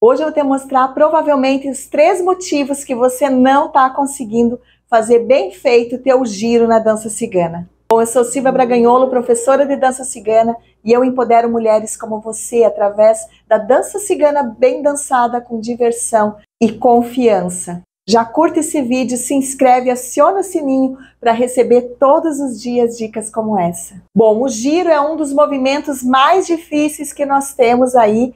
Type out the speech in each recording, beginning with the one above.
Hoje eu vou te mostrar provavelmente os três motivos que você não está conseguindo fazer bem feito o teu giro na dança cigana. Bom, eu sou Silvia Braganholo, professora de dança cigana, e eu empodero mulheres como você através da dança cigana bem dançada com diversão e confiança. Já curta esse vídeo, se inscreve, aciona o sininho para receber todos os dias dicas como essa. Bom, o giro é um dos movimentos mais difíceis que nós temos aí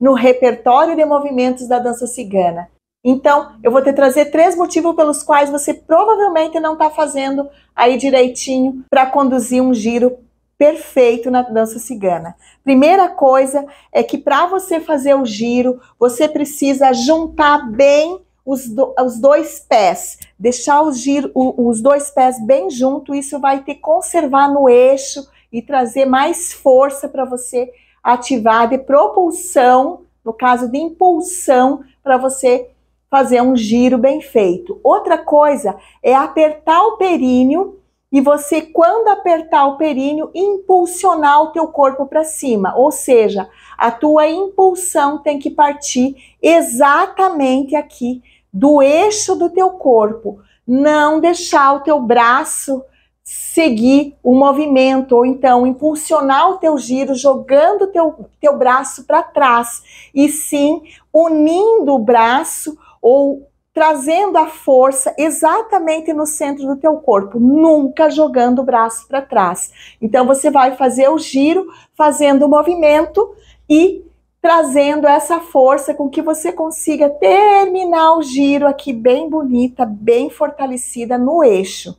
no repertório de movimentos da dança cigana. Então, eu vou te trazer três motivos pelos quais você provavelmente não está fazendo aí direitinho para conduzir um giro perfeito na dança cigana. Primeira coisa é que para você fazer o giro, você precisa juntar bem os, do, os dois pés, deixar o giro, o, os dois pés bem junto, isso vai te conservar no eixo e trazer mais força para você ativar de propulsão, no caso de impulsão, para você fazer um giro bem feito. Outra coisa é apertar o períneo e você, quando apertar o períneo, impulsionar o teu corpo para cima. Ou seja, a tua impulsão tem que partir exatamente aqui do eixo do teu corpo. Não deixar o teu braço seguir o movimento, ou então impulsionar o teu giro, jogando teu, teu braço para trás, e sim unindo o braço ou trazendo a força exatamente no centro do teu corpo, nunca jogando o braço para trás. Então você vai fazer o giro, fazendo o movimento e trazendo essa força com que você consiga terminar o giro aqui bem bonita, bem fortalecida no eixo.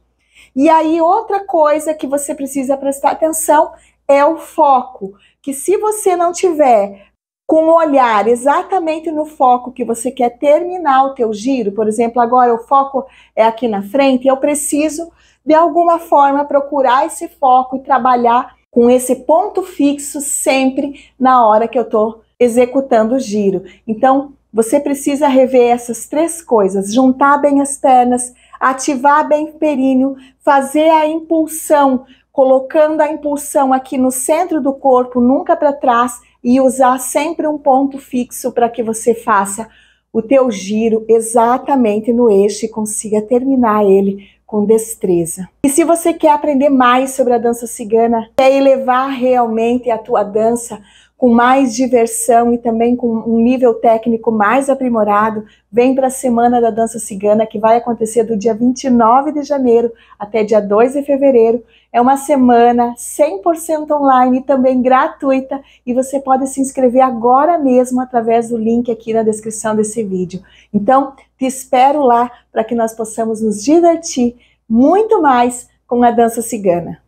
E aí, outra coisa que você precisa prestar atenção é o foco. Que se você não tiver com o olhar exatamente no foco que você quer terminar o teu giro, por exemplo, agora o foco é aqui na frente, eu preciso de alguma forma procurar esse foco e trabalhar com esse ponto fixo sempre na hora que eu estou executando o giro. Então, você precisa rever essas três coisas, juntar bem as pernas, ativar bem o períneo, fazer a impulsão, colocando a impulsão aqui no centro do corpo, nunca para trás, e usar sempre um ponto fixo para que você faça o teu giro exatamente no eixo e consiga terminar ele com destreza. E se você quer aprender mais sobre a dança cigana, quer elevar realmente a tua dança, com mais diversão e também com um nível técnico mais aprimorado, vem para a Semana da Dança Cigana, que vai acontecer do dia 29 de janeiro até dia 2 de fevereiro. É uma semana 100% online e também gratuita, e você pode se inscrever agora mesmo através do link aqui na descrição desse vídeo. Então, te espero lá para que nós possamos nos divertir muito mais com a dança cigana.